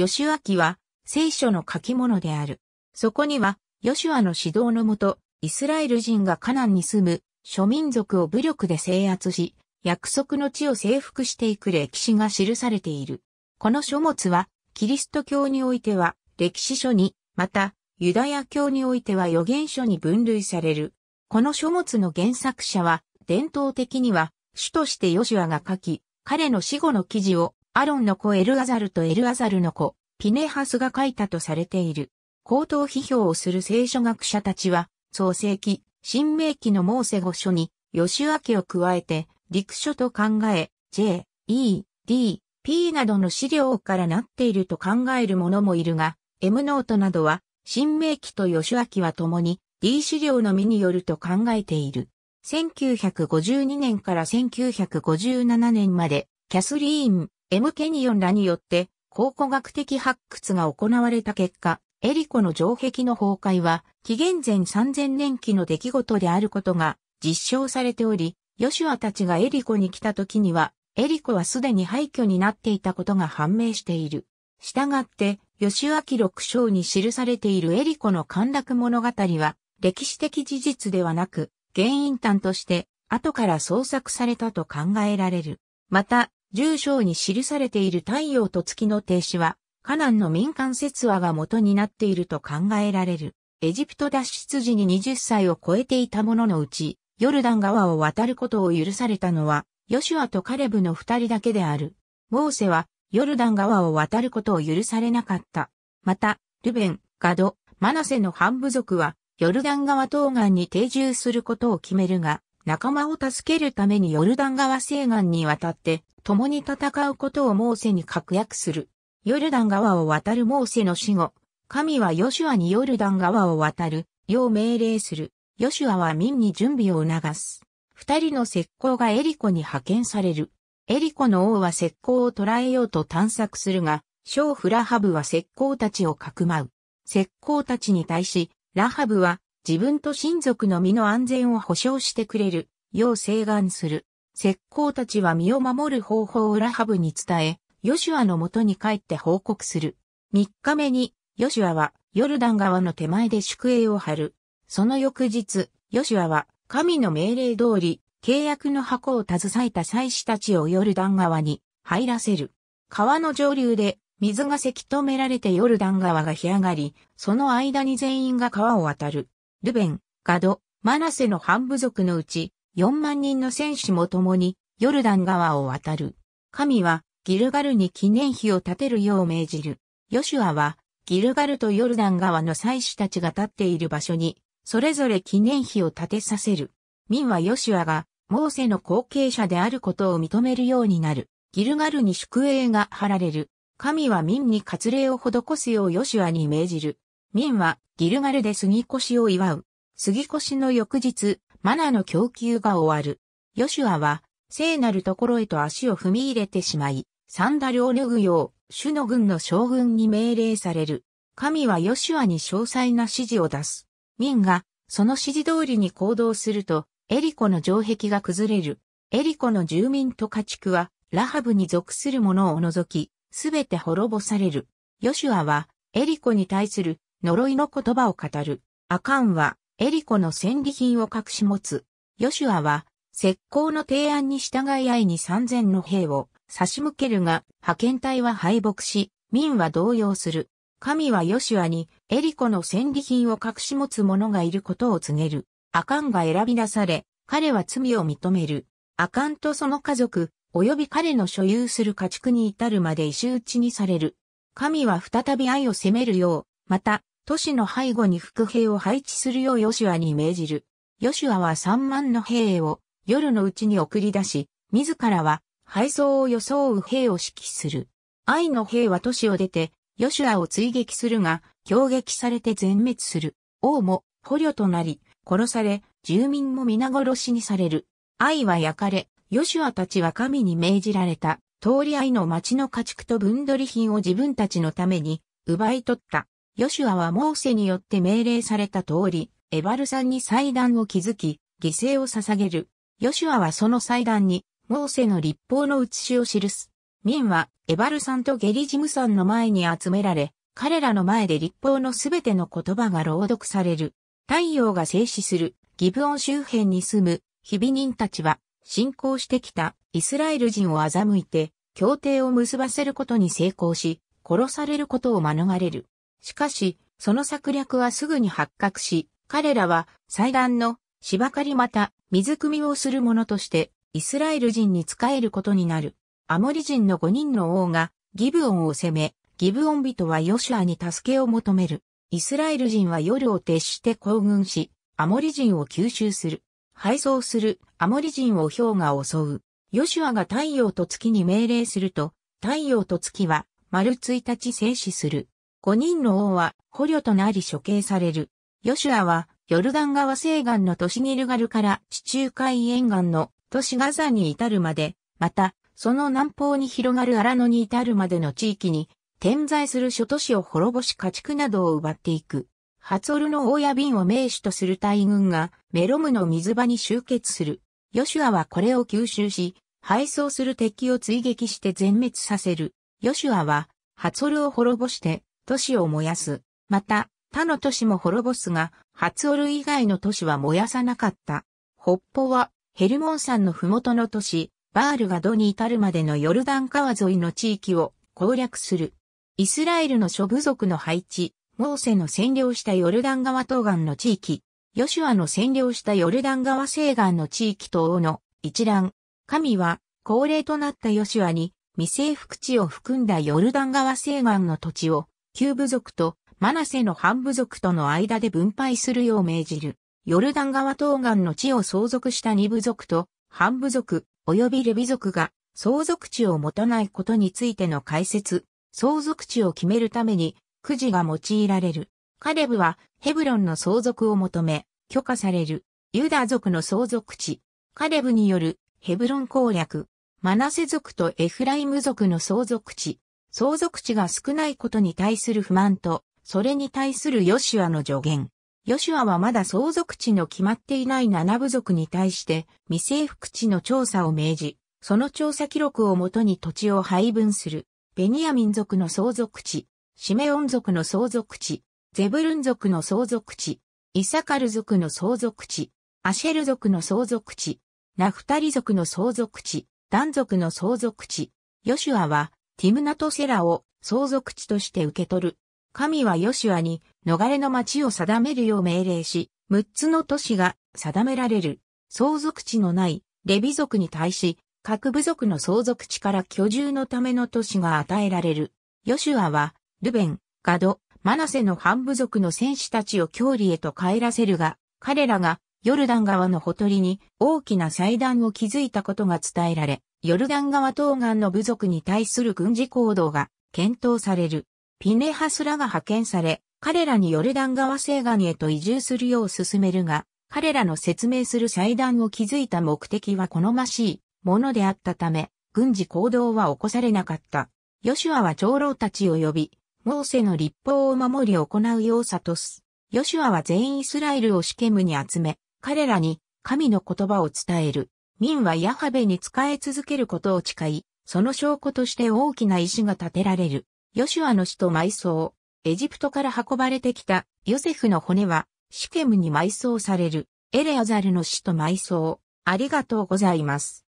ヨシュア記は聖書の書き物である。そこには、ヨシュアの指導のもと、イスラエル人がカナンに住む諸民族を武力で制圧し、約束の地を征服していく歴史が記されている。この書物は、キリスト教においては歴史書に、また、ユダヤ教においては予言書に分類される。この書物の原作者は、伝統的には、主としてヨシュアが書き、彼の死後の記事をアロンの子エルアザルとエルアザルの子、ピネハスが書いたとされている。高等批評をする聖書学者たちは、創世記、新明記のモーセ語書に、ヨシュア記を加えて、陸書と考え、J、E、D、P などの資料からなっていると考える者もいるが、M ノートなどは、新明記とヨシュア記は共に、D 資料のみによると考えている。1952年から1957年まで、キャスリーン・ M ケニオンらによって考古学的発掘が行われた結果、エリコの城壁の崩壊は、紀元前3000年期の出来事であることが実証されており、ヨシュアたちがエリコに来た時には、エリコはすでに廃墟になっていたことが判明している。したがって、ヨシュア記録章に記されているエリコの陥落物語は、歴史的事実ではなく、原因端として、後から創作されたと考えられる。また、重章に記されている太陽と月の停止は、カナンの民間説話が元になっていると考えられる。エジプト脱出時に20歳を超えていた者のうち、ヨルダン川を渡ることを許されたのは、ヨシュアとカレブの二人だけである。モーセは、ヨルダン川を渡ることを許されなかった。また、ルベン、ガド、マナセの半部族は、ヨルダン川東岸に定住することを決めるが、仲間を助けるためにヨルダン川西岸に渡って、共に戦うことをモーセに確約する。ヨルダン川を渡るモーセの死後、神はヨシュアにヨルダン川を渡る、よう命令する。ヨシュアは民に準備を促す。二人の石膏がエリコに派遣される。エリコの王は石膏を捕らえようと探索するが、小フラハブは石膏たちをかくまう。石膏たちに対し、ラハブは自分と親族の身の安全を保障してくれる、よう請願する。石膏たちは身を守る方法をラハブに伝え、ヨシュアの元に帰って報告する。三日目に、ヨシュアはヨルダン川の手前で宿営を張る。その翌日、ヨシュアは神の命令通り、契約の箱を携えた祭司たちをヨルダン川に入らせる。川の上流で水がせき止められてヨルダン川が干上がり、その間に全員が川を渡る。ルベン、ガド、マナセの半部族のうち4万人の戦士も共にヨルダン川を渡る。神はギルガルに記念碑を建てるよう命じる。ヨシュアはギルガルとヨルダン川の祭司たちが立っている場所にそれぞれ記念碑を建てさせる。民はヨシュアがモーセの後継者であることを認めるようになる。ギルガルに宿営が張られる。神は民に割礼を施すようヨシュアに命じる。民はギルガルで杉越を祝う。杉越の翌日、マナの供給が終わる。ヨシュアは、聖なるところへと足を踏み入れてしまい、サンダルを脱ぐよう、主の軍の将軍に命令される。神はヨシュアに詳細な指示を出す。民が、その指示通りに行動すると、エリコの城壁が崩れる。エリコの住民と家畜は、ラハブに属する者を除き、すべて滅ぼされる。ヨシュアは、エリコに対する呪いの言葉を語る。アカンは、エリコの戦利品を隠し持つ。ヨシュアは、石膏の提案に従い愛に三千の兵を差し向けるが、派遣隊は敗北し、民は動揺する。神はヨシュアに、エリコの戦利品を隠し持つ者がいることを告げる。アカンが選び出され、彼は罪を認める。アカンとその家族、及び彼の所有する家畜に至るまで石打ちにされる。神は再び愛を責めるよう、また、都市の背後に副兵を配置するようヨシュアに命じる。ヨシュアは3万の兵を夜のうちに送り出し、自らは配送を装う兵を指揮する。愛の兵は都市を出て、ヨシュアを追撃するが、攻撃されて全滅する。王も捕虜となり、殺され、住民も皆殺しにされる。愛は焼かれ、ヨシュアたちは神に命じられた、通り愛の町の家畜と分取り品を自分たちのために奪い取った。ヨシュアはモーセによって命令された通り、エバル山に祭壇を築き、犠牲を捧げる。ヨシュアはその祭壇に、モーセの立法の写しを記す。民は、エバル山とゲリジム山の前に集められ、彼らの前で立法のすべての言葉が朗読される。太陽が静止する、ギブオン周辺に住む、日々人たちは、信仰してきたイスラエル人を欺いて、協定を結ばせることに成功し、殺されることを免れる。しかし、その策略はすぐに発覚し、彼らは祭壇の芝刈りまた水汲みをする者としてイスラエル人に仕えることになる。アモリ人の5人の王がギブオンを攻め、ギブオン人はヨシュアに助けを求める。イスラエル人は夜を徹して行軍し、アモリ人を吸収する。敗走するアモリ人を氷が襲う。ヨシュアが太陽と月に命令すると、太陽と月は丸1日静止する。5人の王は捕虜となり処刑される。ヨシュアは、ヨルダン川西岸の都市ギルガルから地中海沿岸の都市ガザに至るまで、また、その南方に広がるアラノに至るまでの地域に、点在する諸都市を滅ぼし家畜などを奪っていく。ハツオルの王や瓶を名手とする大軍がメロムの水場に集結する。ヨシュアはこれを吸収し、敗走する敵を追撃して全滅させる。ヨシュアは、ハツオルを滅ぼして、都市を燃やす。また、他の都市も滅ぼすが、初オル以外の都市は燃やさなかった。北方は、ヘルモン山の麓の都市、バールガドに至るまでのヨルダン川沿いの地域を攻略する。イスラエルの諸部族の配置、モーセの占領したヨルダン川東岸の地域、ヨシュアの占領したヨルダン川西岸の地域等の一覧。神は、恒例となったヨシュアに、未征服地を含んだヨルダン川西岸の土地を旧部族とマナセの反部族との間で分配するよう命じる。ヨルダン川東岸の地を相続した二部族と反部族及びレビ族が相続地を持たないことについての解説、相続地を決めるためにくじが用いられる。カレブはヘブロンの相続を求め、許可される。ユダ族の相続地。カレブによるヘブロン攻略。マナセ族とエフライム族の相続地。相続地が少ないことに対する不満と、それに対するヨシュアの助言。ヨシュアはまだ相続地の決まっていない七部族に対して未征服地の調査を命じ、その調査記録をもとに土地を配分する。ベニヤ民族の相続地、シメオン族の相続地、ゼブルン族の相続地、イサカル族の相続地、アシェル族の相続地、ナフタリ族の相続地、ダン族の相続地。ヨシュアはティムナトセラを相続地として受け取る。神はヨシュアに逃れの町を定めるよう命令し、6つの都市が定められる。相続地のないレビ族に対し、各部族の相続地から居住のための都市が与えられる。ヨシュアは、ルベン、ガド、マナセの反部族の戦士たちを郷里へと帰らせるが、彼らがヨルダン川のほとりに大きな祭壇を築いたことが伝えられ、ヨルダン川東岸の部族に対する軍事行動が検討される。ピネハスらが派遣され、彼らにヨルダン川西岸へと移住するよう進めるが、彼らの説明する祭壇を築いた目的は好ましいものであったため、軍事行動は起こされなかった。ヨシュアは長老たちを呼び、モーセの立法を守り行うよう悟す。ヨシュアは全員イスラエルをシケムに集め、彼らに神の言葉を伝える。民はヤハベに仕え続けることを誓い、その証拠として大きな石が建てられる。ヨシュアの死と埋葬。エジプトから運ばれてきたヨセフの骨はシケムに埋葬される。エレアザルの死と埋葬。ありがとうございます。